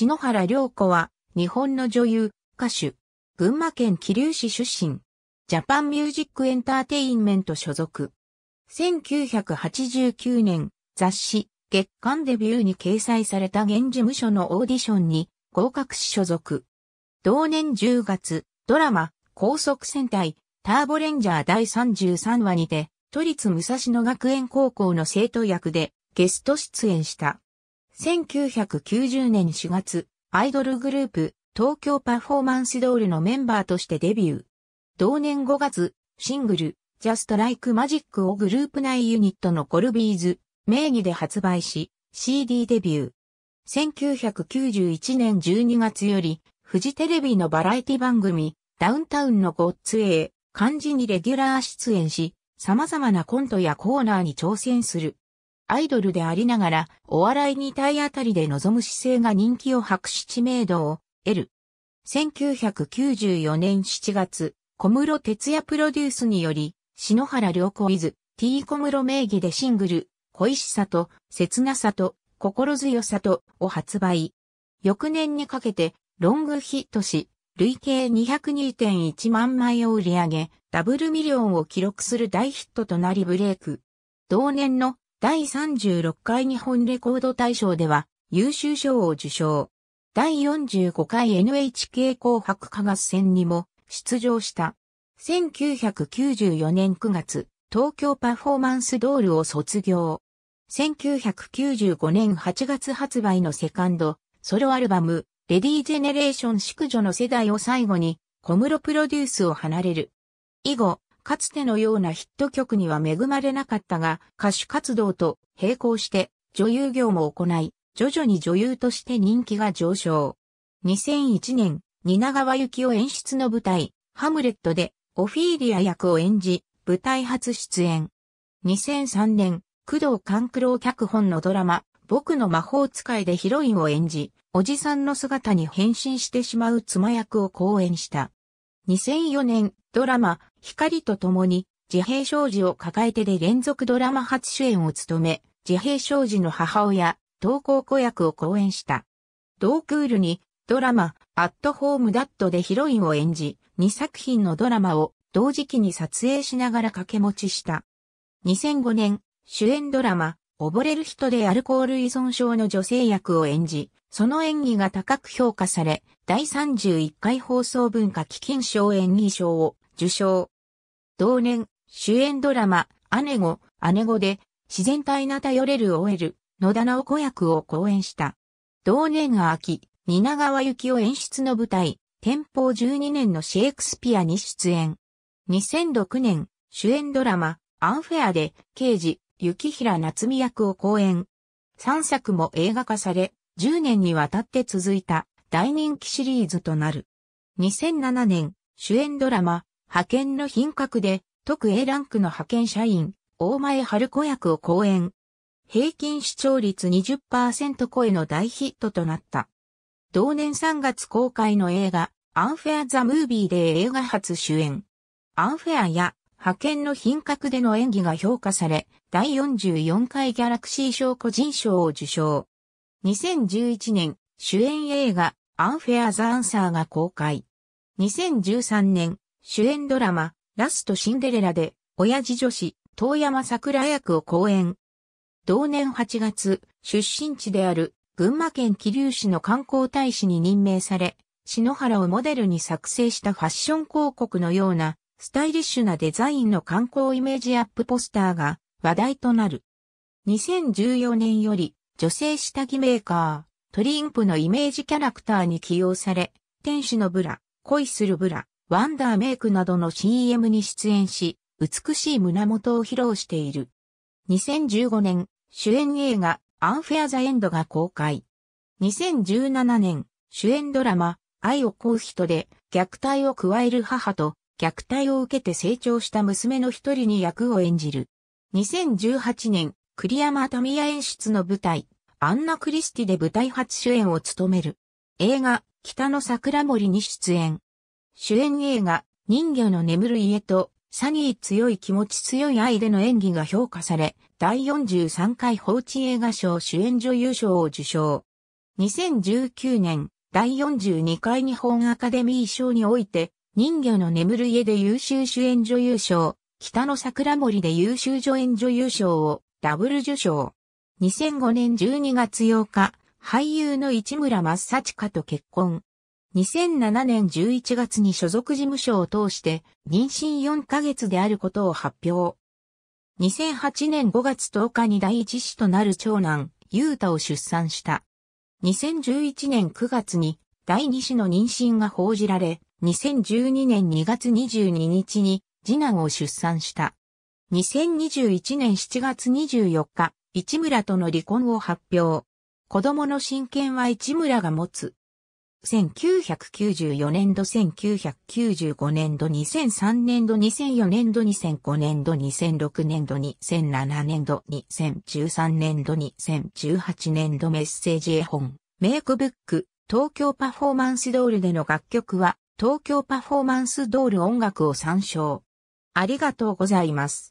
篠原涼子は、日本の女優、歌手、群馬県桐生市出身、ジャパンミュージックエンターテインメント所属。1989年、雑誌、月刊デビューに掲載された現事務所のオーディションに合格し所属。同年10月、ドラマ、高速戦隊、ターボレンジャー第33話にて、都立武蔵野学園高校の生徒役でゲスト出演した。1990年4月、アイドルグループ、東京パフォーマンスドールのメンバーとしてデビュー。同年5月、シングル、Just Like Magic をグループ内ユニットのコルビーズ、名義で発売し、CD デビュー。1991年12月より、フジテレビのバラエティ番組、ダウンタウンのゴッツ A、漢字にレギュラー出演し、様々なコントやコーナーに挑戦する。アイドルでありながら、お笑いに体当たりで臨む姿勢が人気を博し知名度を得る。1994年7月、小室哲也プロデュースにより、篠原良子ィズ、T 小室名義でシングル、恋しさと、切なさと、心強さと、を発売。翌年にかけて、ロングヒットし、累計202.1万枚を売り上げ、ダブルミリオンを記録する大ヒットとなりブレイク。同年の第36回日本レコード大賞では優秀賞を受賞。第45回 NHK 紅白歌合戦にも出場した。1994年9月、東京パフォーマンスドールを卒業。1995年8月発売のセカンド、ソロアルバム、レディージェネレーション宿女の世代を最後に、小室プロデュースを離れる。以後、かつてのようなヒット曲には恵まれなかったが、歌手活動と並行して女優業も行い、徐々に女優として人気が上昇。2001年、蜷川幸雄演出の舞台、ハムレットでオフィーリア役を演じ、舞台初出演。2003年、工藤官九郎脚本のドラマ、僕の魔法使いでヒロインを演じ、おじさんの姿に変身してしまう妻役を講演した。2004年、ドラマ、光と共に、自閉症児を抱えてで連続ドラマ初主演を務め、自閉症児の母親、同行子役を講演した。同クールに、ドラマ、アットホームダットでヒロインを演じ、2作品のドラマを同時期に撮影しながら掛け持ちした。2005年、主演ドラマ、溺れる人でアルコール依存症の女性役を演じ、その演技が高く評価され、第31回放送文化基金賞演技賞を受賞。同年、主演ドラマ、姉子、姉子で、自然体な頼れる OL、野田直子役を講演した。同年秋、蜷川幸雄演出の舞台、天保12年のシェイクスピアに出演。2006年、主演ドラマ、アンフェアで、刑事、雪平夏美役を講演。3作も映画化され、10年にわたって続いた大人気シリーズとなる。2007年、主演ドラマ、派遣の品格で、特 A ランクの派遣社員、大前春子役を講演。平均視聴率20%超えの大ヒットとなった。同年3月公開の映画、アンフェア・ザ・ムービーで映画初主演。アンフェアや派遣の品格での演技が評価され、第44回ギャラクシー賞個人賞を受賞。2011年、主演映画、アンフェア・ザ・アンサーが公開。2013年、主演ドラマ、ラストシンデレラで、親父女子、遠山桜役を講演。同年8月、出身地である群馬県桐生市の観光大使に任命され、篠原をモデルに作成したファッション広告のような、スタイリッシュなデザインの観光イメージアップポスターが話題となる。2014年より女性下着メーカー、トリンプのイメージキャラクターに起用され、天使のブラ、恋するブラ、ワンダーメイクなどの CM に出演し、美しい胸元を披露している。2015年、主演映画、アンフェア・ザ・エンドが公開。2017年、主演ドラマ、愛を乞う人で、虐待を加える母と、虐待を受けて成長した娘の一人に役を演じる。2018年、栗山民也演出の舞台、アンナ・クリスティで舞台初主演を務める。映画、北の桜森に出演。主演映画、人魚の眠る家と、サニー強い気持ち強い愛での演技が評価され、第43回放置映画賞主演女優賞を受賞。2019年、第42回日本アカデミー賞において、人魚の眠る家で優秀主演女優賞、北の桜森で優秀助演女優賞をダブル受賞。2005年12月8日、俳優の市村正親と結婚。2007年11月に所属事務所を通して妊娠4ヶ月であることを発表。2008年5月10日に第一子となる長男、ユータを出産した。2011年9月に第二子の妊娠が報じられ、2012年2月22日に次男を出産した。2021年7月24日、市村との離婚を発表。子供の親権は市村が持つ。1994年度、1995年度、2003年度、2004年度、2005年度、2006年度、2007年度、2013年度、2018年度メッセージ絵本、メイクブック、東京パフォーマンスドールでの楽曲は、東京パフォーマンスドール音楽を参照。ありがとうございます。